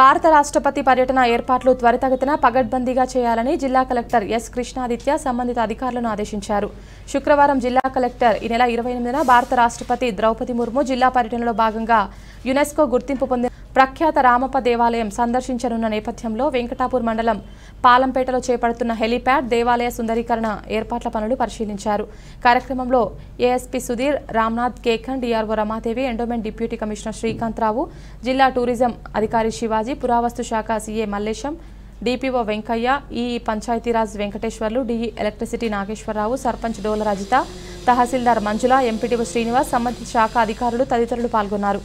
భారత రాష్ట్రపతి పర్యటన ఏర్పాట్లు త్వరితగతిన పగడ్బందీగా చేయాలని జిల్లా కలెక్టర్ ఎస్ కృష్ణాదిత్య సంబంధిత అధికారులను ఆదేశించారు శుక్రవారం జిల్లా కలెక్టర్ ఈ నెల ఇరవై ఎనిమిదిన భారత రాష్ట్రపతి ద్రౌపది ముర్ము జిల్లా పర్యటనలో భాగంగా యునెస్కో గుర్తింపు పొందిన ప్రఖ్యాత రామప్ప దేవాలయం సందర్శించనున్న నేపథ్యంలో వెంకటాపూర్ మండలం పాలంపేటలో చేపడుతున్న హెలీప్యాడ్ దేవాలయ సుందరీకరణ ఏర్పాట్ల పనులు పరిశీలించారు కార్యక్రమంలో ఏఎస్పీ సుధీర్ రామ్నాథ్ కేఖన్ DRO Ramadevi endowment deputy commissioner Srikanth Rao జిల్లా టూరిజం అధికారి శివాజీ పురావస్తు శాఖ సీఏ మల్లేశం డిపిఓ వెంకయ్య ఈ Panchayati Raj Venkateswarlu DE electricity Nageswara Rao sarpanch Dola Rajitha tahsildar Manjula MPTO Srinivas సంబంధిత శాఖ అధికారులు తదితరులు పాల్గొన్నారు